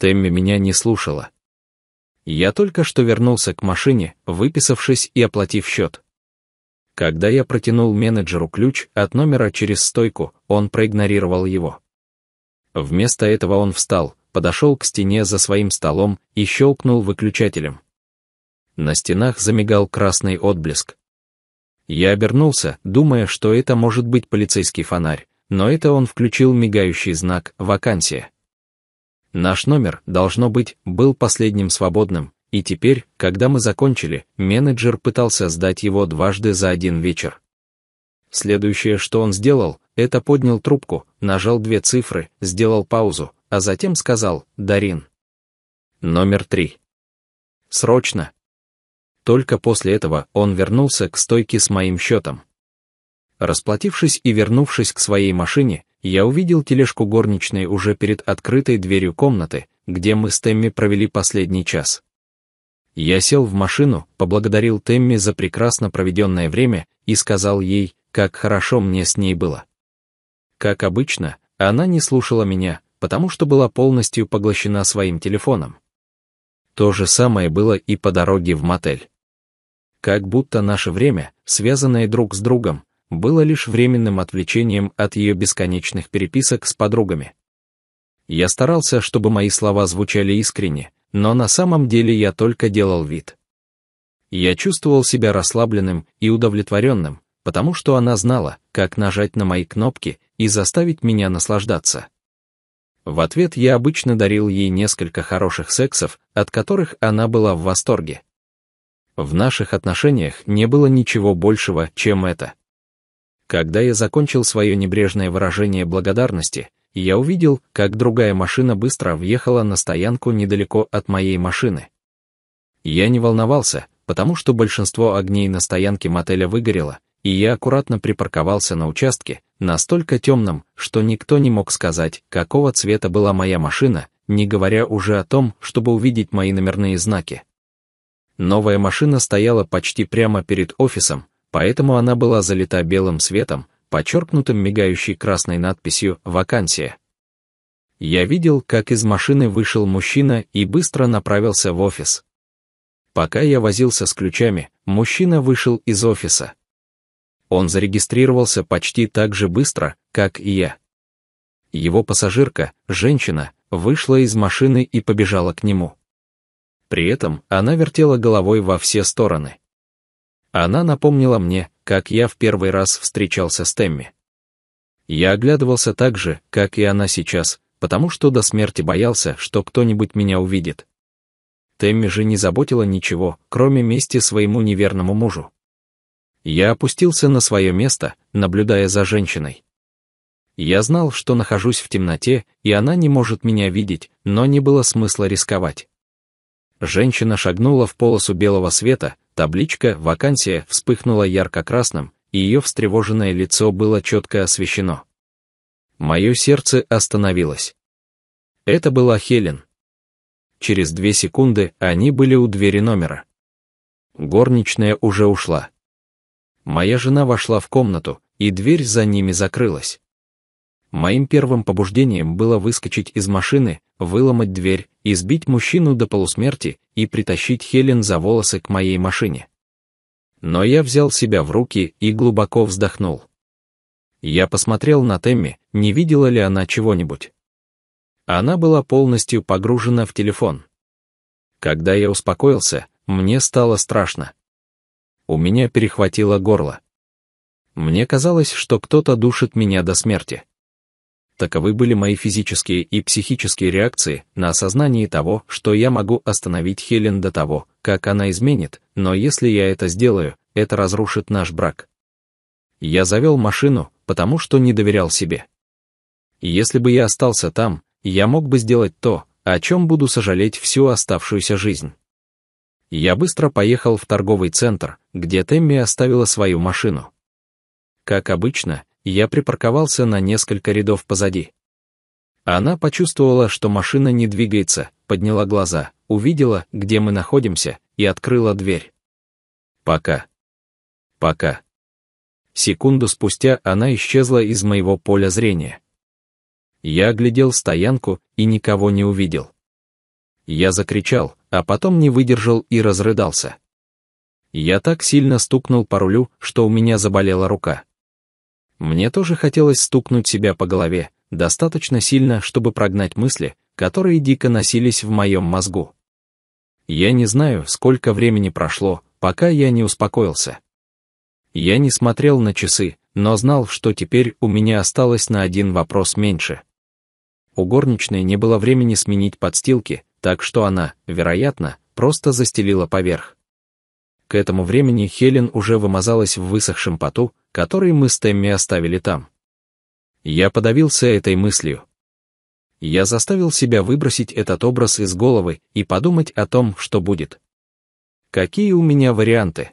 Тэмми меня не слушала. Я только что вернулся к машине, выписавшись и оплатив счет. Когда я протянул менеджеру ключ от номера через стойку, он проигнорировал его. Вместо этого он встал, подошел к стене за своим столом и щелкнул выключателем. На стенах замигал красный отблеск. Я обернулся, думая, что это может быть полицейский фонарь, но это он включил мигающий знак «Вакансия». Наш номер, должно быть, был последним свободным, и теперь, когда мы закончили, менеджер пытался сдать его дважды за один вечер. Следующее, что он сделал, это поднял трубку, нажал две цифры, сделал паузу, а затем сказал «Дарин». Номер три. Срочно. Только после этого он вернулся к стойке с моим счетом. Расплатившись и вернувшись к своей машине, я увидел тележку горничной уже перед открытой дверью комнаты, где мы с Темми провели последний час. Я сел в машину, поблагодарил Темми за прекрасно проведенное время и сказал ей, как хорошо мне с ней было. Как обычно, она не слушала меня, потому что была полностью поглощена своим телефоном. То же самое было и по дороге в мотель. Как будто наше время, связанное друг с другом, было лишь временным отвлечением от ее бесконечных переписок с подругами. Я старался, чтобы мои слова звучали искренне, но на самом деле я только делал вид. Я чувствовал себя расслабленным и удовлетворенным, потому что она знала, как нажать на мои кнопки и заставить меня наслаждаться. В ответ я обычно дарил ей несколько хороших сексов, от которых она была в восторге. В наших отношениях не было ничего большего, чем это. Когда я закончил свое небрежное выражение благодарности, я увидел, как другая машина быстро въехала на стоянку недалеко от моей машины. Я не волновался, потому что большинство огней на стоянке мотеля выгорело, и я аккуратно припарковался на участке, настолько темном, что никто не мог сказать, какого цвета была моя машина, не говоря уже о том, чтобы увидеть мои номерные знаки. Новая машина стояла почти прямо перед офисом, поэтому она была залита белым светом, подчеркнутым мигающей красной надписью «Вакансия». Я видел, как из машины вышел мужчина и быстро направился в офис. Пока я возился с ключами, мужчина вышел из офиса. Он зарегистрировался почти так же быстро, как и я. Его пассажирка, женщина, вышла из машины и побежала к нему. При этом она вертела головой во все стороны. Она напомнила мне, как я в первый раз встречался с Темми. Я оглядывался так же, как и она сейчас, потому что до смерти боялся, что кто-нибудь меня увидит. Темми же не заботила ничего, кроме мести своему неверному мужу. Я опустился на свое место, наблюдая за женщиной. Я знал, что нахожусь в темноте, и она не может меня видеть, но не было смысла рисковать. Женщина шагнула в полосу белого света, Табличка «Вакансия» вспыхнула ярко-красным, и ее встревоженное лицо было четко освещено. Мое сердце остановилось. Это была Хелен. Через две секунды они были у двери номера. Горничная уже ушла. Моя жена вошла в комнату, и дверь за ними закрылась. Моим первым побуждением было выскочить из машины, выломать дверь, избить мужчину до полусмерти и притащить Хелен за волосы к моей машине. Но я взял себя в руки и глубоко вздохнул. Я посмотрел на Темми, не видела ли она чего-нибудь. Она была полностью погружена в телефон. Когда я успокоился, мне стало страшно. У меня перехватило горло. Мне казалось, что кто-то душит меня до смерти. Таковы были мои физические и психические реакции на осознание того, что я могу остановить Хелен до того, как она изменит, но если я это сделаю, это разрушит наш брак. Я завел машину, потому что не доверял себе. Если бы я остался там, я мог бы сделать то, о чем буду сожалеть всю оставшуюся жизнь. Я быстро поехал в торговый центр, где Тэмми оставила свою машину. Как обычно, я припарковался на несколько рядов позади. Она почувствовала, что машина не двигается, подняла глаза, увидела, где мы находимся, и открыла дверь. Пока. Пока. Секунду спустя она исчезла из моего поля зрения. Я оглядел стоянку и никого не увидел. Я закричал, а потом не выдержал и разрыдался. Я так сильно стукнул по рулю, что у меня заболела рука. Мне тоже хотелось стукнуть себя по голове, достаточно сильно, чтобы прогнать мысли, которые дико носились в моем мозгу. Я не знаю, сколько времени прошло, пока я не успокоился. Я не смотрел на часы, но знал, что теперь у меня осталось на один вопрос меньше. У горничной не было времени сменить подстилки, так что она, вероятно, просто застелила поверх. К этому времени Хелен уже вымазалась в высохшем поту, который мы с Тэмми оставили там. Я подавился этой мыслью. Я заставил себя выбросить этот образ из головы и подумать о том, что будет. Какие у меня варианты?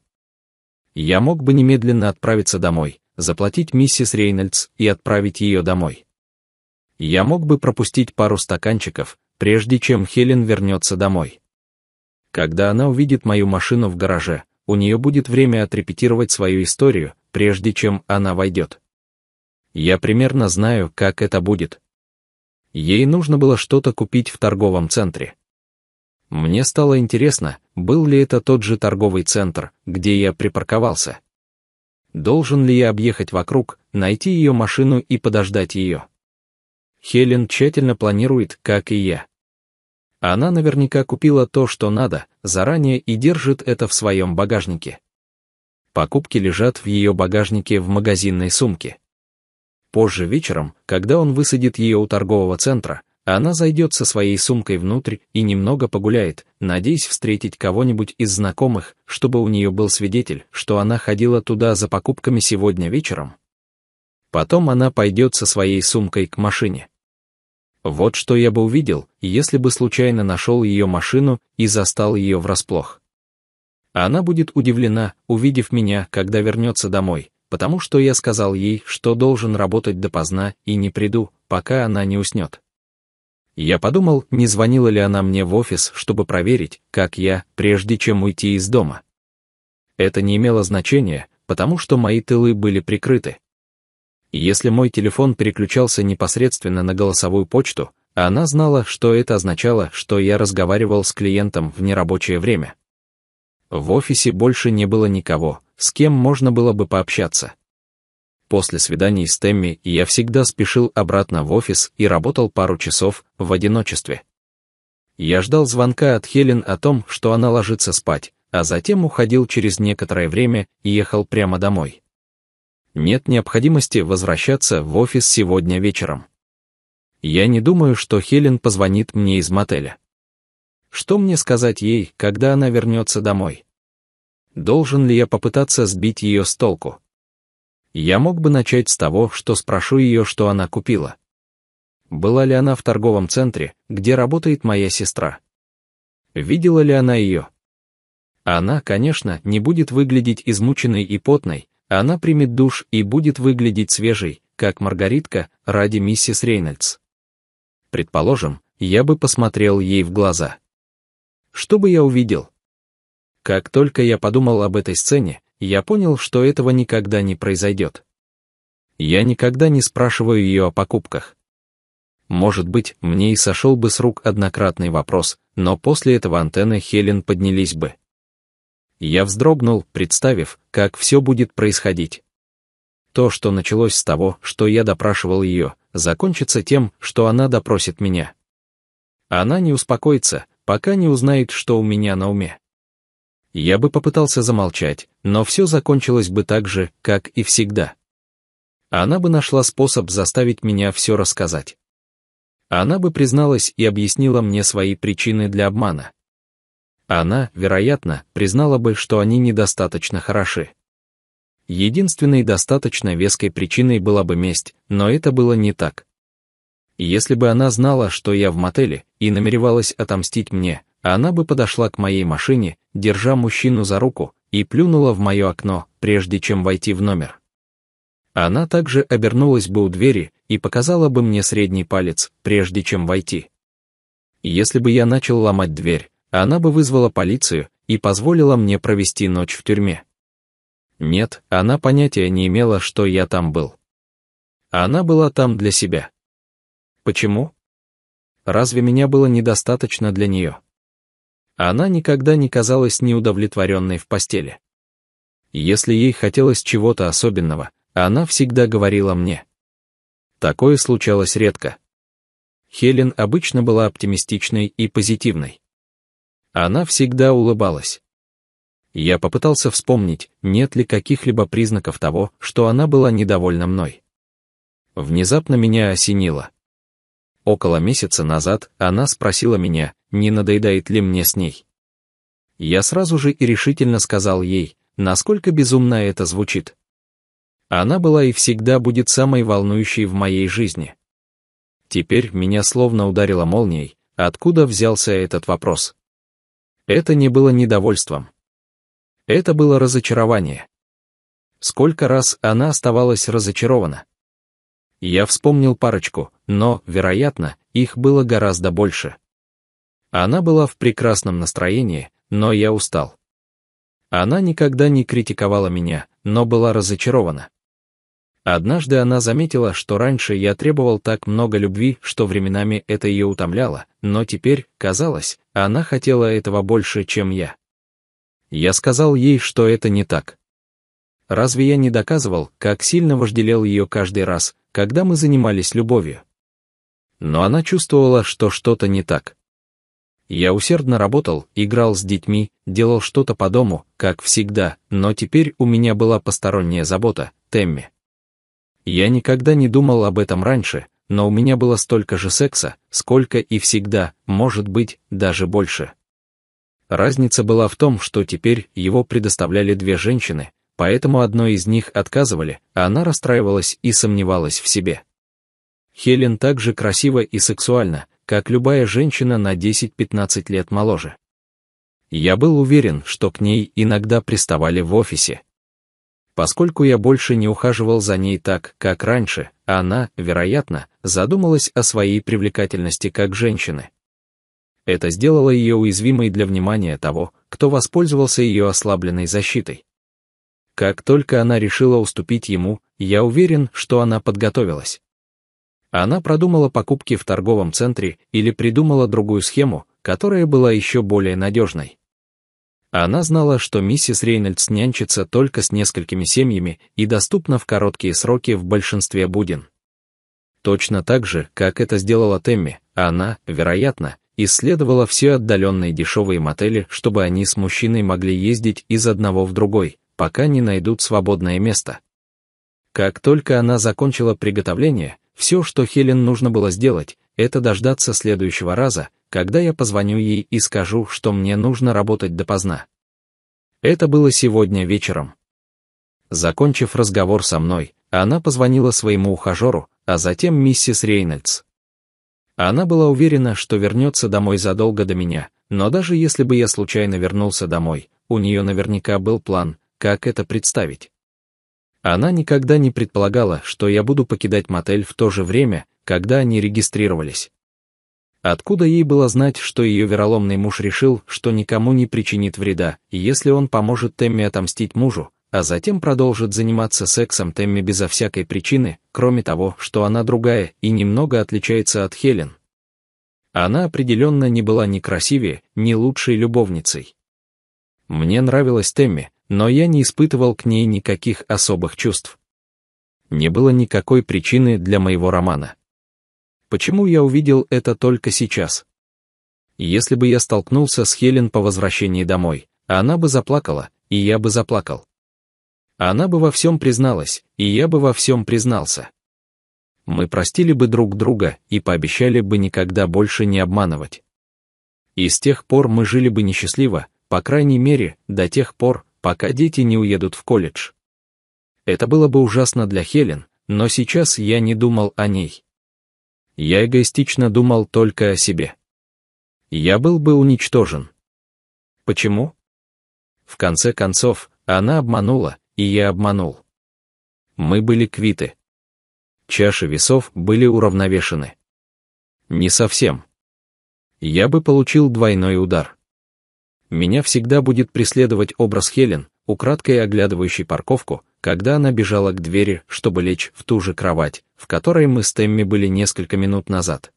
Я мог бы немедленно отправиться домой, заплатить миссис Рейнольдс и отправить ее домой. Я мог бы пропустить пару стаканчиков, прежде чем Хелен вернется домой. Когда она увидит мою машину в гараже, у нее будет время отрепетировать свою историю, прежде чем она войдет. Я примерно знаю, как это будет. Ей нужно было что-то купить в торговом центре. Мне стало интересно, был ли это тот же торговый центр, где я припарковался. Должен ли я объехать вокруг, найти ее машину и подождать ее? Хелен тщательно планирует, как и я. Она наверняка купила то, что надо, заранее и держит это в своем багажнике. Покупки лежат в ее багажнике в магазинной сумке. Позже вечером, когда он высадит ее у торгового центра, она зайдет со своей сумкой внутрь и немного погуляет, надеясь встретить кого-нибудь из знакомых, чтобы у нее был свидетель, что она ходила туда за покупками сегодня вечером. Потом она пойдет со своей сумкой к машине. Вот что я бы увидел, если бы случайно нашел ее машину и застал ее врасплох. Она будет удивлена, увидев меня, когда вернется домой, потому что я сказал ей, что должен работать допоздна и не приду, пока она не уснет. Я подумал, не звонила ли она мне в офис, чтобы проверить, как я, прежде чем уйти из дома. Это не имело значения, потому что мои тылы были прикрыты. Если мой телефон переключался непосредственно на голосовую почту, она знала, что это означало, что я разговаривал с клиентом в нерабочее время. В офисе больше не было никого, с кем можно было бы пообщаться. После свиданий с Тэмми я всегда спешил обратно в офис и работал пару часов в одиночестве. Я ждал звонка от Хелен о том, что она ложится спать, а затем уходил через некоторое время и ехал прямо домой нет необходимости возвращаться в офис сегодня вечером. Я не думаю, что Хелен позвонит мне из мотеля. Что мне сказать ей, когда она вернется домой? Должен ли я попытаться сбить ее с толку? Я мог бы начать с того, что спрошу ее, что она купила. Была ли она в торговом центре, где работает моя сестра? Видела ли она ее? Она, конечно, не будет выглядеть измученной и потной, она примет душ и будет выглядеть свежей, как Маргаритка ради миссис Рейнольдс. Предположим, я бы посмотрел ей в глаза. Что бы я увидел? Как только я подумал об этой сцене, я понял, что этого никогда не произойдет. Я никогда не спрашиваю ее о покупках. Может быть, мне и сошел бы с рук однократный вопрос, но после этого антенны Хелен поднялись бы. Я вздрогнул, представив, как все будет происходить. То, что началось с того, что я допрашивал ее, закончится тем, что она допросит меня. Она не успокоится, пока не узнает, что у меня на уме. Я бы попытался замолчать, но все закончилось бы так же, как и всегда. Она бы нашла способ заставить меня все рассказать. Она бы призналась и объяснила мне свои причины для обмана она, вероятно, признала бы, что они недостаточно хороши. Единственной достаточно веской причиной была бы месть, но это было не так. Если бы она знала, что я в мотеле, и намеревалась отомстить мне, она бы подошла к моей машине, держа мужчину за руку, и плюнула в мое окно, прежде чем войти в номер. Она также обернулась бы у двери и показала бы мне средний палец, прежде чем войти. Если бы я начал ломать дверь, она бы вызвала полицию и позволила мне провести ночь в тюрьме. Нет, она понятия не имела, что я там был. Она была там для себя. Почему? Разве меня было недостаточно для нее? Она никогда не казалась неудовлетворенной в постели. Если ей хотелось чего-то особенного, она всегда говорила мне. Такое случалось редко. Хелен обычно была оптимистичной и позитивной. Она всегда улыбалась. Я попытался вспомнить, нет ли каких-либо признаков того, что она была недовольна мной. Внезапно меня осенило. Около месяца назад она спросила меня, не надоедает ли мне с ней. Я сразу же и решительно сказал ей, насколько безумно это звучит. Она была и всегда будет самой волнующей в моей жизни. Теперь меня словно ударило молнией, откуда взялся этот вопрос. Это не было недовольством. Это было разочарование. Сколько раз она оставалась разочарована. Я вспомнил парочку, но, вероятно, их было гораздо больше. Она была в прекрасном настроении, но я устал. Она никогда не критиковала меня, но была разочарована. Однажды она заметила, что раньше я требовал так много любви, что временами это ее утомляло, но теперь, казалось, она хотела этого больше, чем я. Я сказал ей, что это не так. Разве я не доказывал, как сильно вожделел ее каждый раз, когда мы занимались любовью? Но она чувствовала, что что-то не так. Я усердно работал, играл с детьми, делал что-то по дому, как всегда, но теперь у меня была посторонняя забота, Темми. Я никогда не думал об этом раньше, но у меня было столько же секса, сколько и всегда, может быть, даже больше. Разница была в том, что теперь его предоставляли две женщины, поэтому одной из них отказывали, а она расстраивалась и сомневалась в себе. Хелен так же красива и сексуальна, как любая женщина на 10-15 лет моложе. Я был уверен, что к ней иногда приставали в офисе, Поскольку я больше не ухаживал за ней так, как раньше, она, вероятно, задумалась о своей привлекательности как женщины. Это сделало ее уязвимой для внимания того, кто воспользовался ее ослабленной защитой. Как только она решила уступить ему, я уверен, что она подготовилась. Она продумала покупки в торговом центре или придумала другую схему, которая была еще более надежной. А она знала, что миссис Рейнольдс нянчится только с несколькими семьями и доступна в короткие сроки в большинстве будин. Точно так же, как это сделала Темми, а она, вероятно, исследовала все отдаленные дешевые мотели, чтобы они с мужчиной могли ездить из одного в другой, пока не найдут свободное место. Как только она закончила приготовление, все, что Хелен нужно было сделать, это дождаться следующего раза, когда я позвоню ей и скажу, что мне нужно работать допоздна. Это было сегодня вечером. Закончив разговор со мной, она позвонила своему ухажеру, а затем миссис Рейнольдс. Она была уверена, что вернется домой задолго до меня, но даже если бы я случайно вернулся домой, у нее наверняка был план, как это представить. Она никогда не предполагала, что я буду покидать мотель в то же время, когда они регистрировались. Откуда ей было знать, что ее вероломный муж решил, что никому не причинит вреда, если он поможет Тэмми отомстить мужу, а затем продолжит заниматься сексом Тэмми безо всякой причины, кроме того, что она другая и немного отличается от Хелен. Она определенно не была ни красивее, ни лучшей любовницей. Мне нравилась Тэмми, но я не испытывал к ней никаких особых чувств. Не было никакой причины для моего романа. Почему я увидел это только сейчас? Если бы я столкнулся с Хелен по возвращении домой, она бы заплакала, и я бы заплакал. Она бы во всем призналась, и я бы во всем признался. Мы простили бы друг друга и пообещали бы никогда больше не обманывать. И с тех пор мы жили бы несчастливо, по крайней мере, до тех пор, пока дети не уедут в колледж. Это было бы ужасно для Хелен, но сейчас я не думал о ней я эгоистично думал только о себе. Я был бы уничтожен. Почему? В конце концов, она обманула, и я обманул. Мы были квиты. Чаши весов были уравновешены. Не совсем. Я бы получил двойной удар. Меня всегда будет преследовать образ Хелен, украдкой оглядывающий парковку, когда она бежала к двери, чтобы лечь в ту же кровать, в которой мы с Тэмми были несколько минут назад.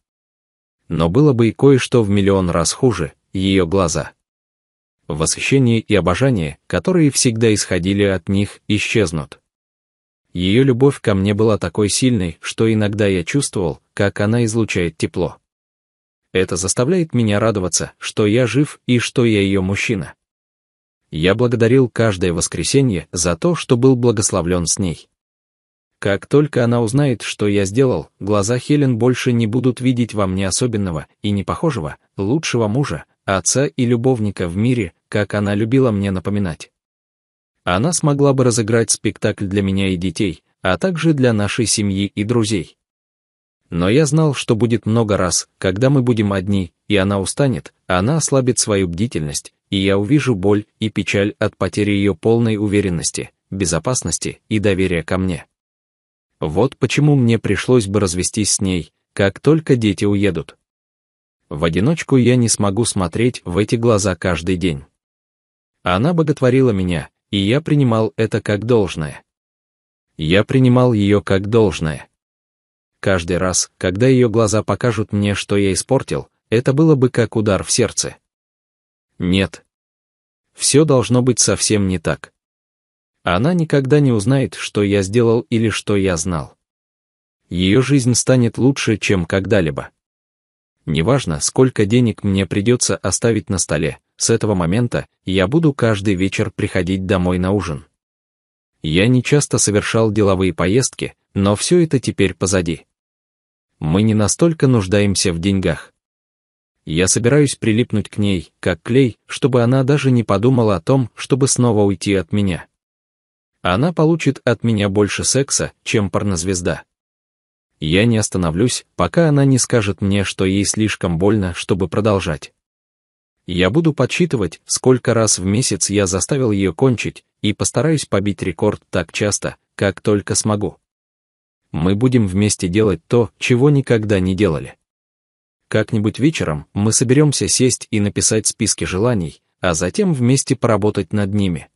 Но было бы и кое-что в миллион раз хуже — ее глаза. Восхищение и обожание, которые всегда исходили от них, исчезнут. Ее любовь ко мне была такой сильной, что иногда я чувствовал, как она излучает тепло. Это заставляет меня радоваться, что я жив и что я ее мужчина я благодарил каждое воскресенье за то, что был благословлен с ней. Как только она узнает, что я сделал, глаза Хелен больше не будут видеть во мне особенного и непохожего, лучшего мужа, отца и любовника в мире, как она любила мне напоминать. Она смогла бы разыграть спектакль для меня и детей, а также для нашей семьи и друзей. Но я знал, что будет много раз, когда мы будем одни, и она устанет, она ослабит свою бдительность, и я увижу боль и печаль от потери ее полной уверенности, безопасности и доверия ко мне. Вот почему мне пришлось бы развестись с ней, как только дети уедут. В одиночку я не смогу смотреть в эти глаза каждый день. Она боготворила меня, и я принимал это как должное. Я принимал ее как должное. Каждый раз, когда ее глаза покажут мне, что я испортил, это было бы как удар в сердце. Нет. Все должно быть совсем не так. Она никогда не узнает, что я сделал или что я знал. Ее жизнь станет лучше, чем когда-либо. Неважно, сколько денег мне придется оставить на столе, с этого момента я буду каждый вечер приходить домой на ужин. Я не часто совершал деловые поездки, но все это теперь позади. Мы не настолько нуждаемся в деньгах. Я собираюсь прилипнуть к ней, как клей, чтобы она даже не подумала о том, чтобы снова уйти от меня. Она получит от меня больше секса, чем порнозвезда. Я не остановлюсь, пока она не скажет мне, что ей слишком больно, чтобы продолжать. Я буду подсчитывать, сколько раз в месяц я заставил ее кончить, и постараюсь побить рекорд так часто, как только смогу. Мы будем вместе делать то, чего никогда не делали. Как-нибудь вечером мы соберемся сесть и написать списки желаний, а затем вместе поработать над ними.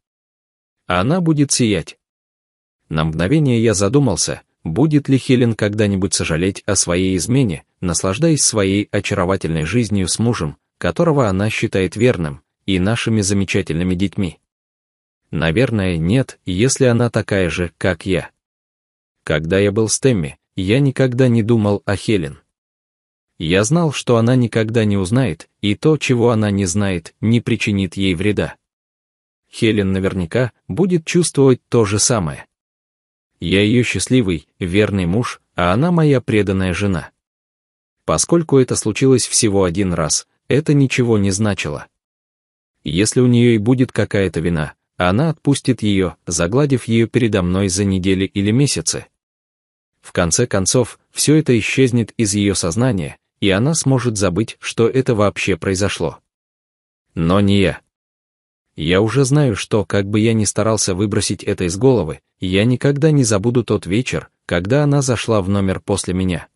Она будет сиять. На мгновение я задумался, будет ли Хелен когда-нибудь сожалеть о своей измене, наслаждаясь своей очаровательной жизнью с мужем, которого она считает верным, и нашими замечательными детьми. Наверное, нет, если она такая же, как я. Когда я был с Тэмми, я никогда не думал о Хелен. Я знал, что она никогда не узнает, и то, чего она не знает, не причинит ей вреда. Хелен наверняка будет чувствовать то же самое. Я ее счастливый, верный муж, а она моя преданная жена. Поскольку это случилось всего один раз, это ничего не значило. Если у нее и будет какая-то вина, она отпустит ее, загладив ее передо мной за недели или месяцы. В конце концов, все это исчезнет из ее сознания, и она сможет забыть, что это вообще произошло. Но не я. Я уже знаю, что, как бы я ни старался выбросить это из головы, я никогда не забуду тот вечер, когда она зашла в номер после меня.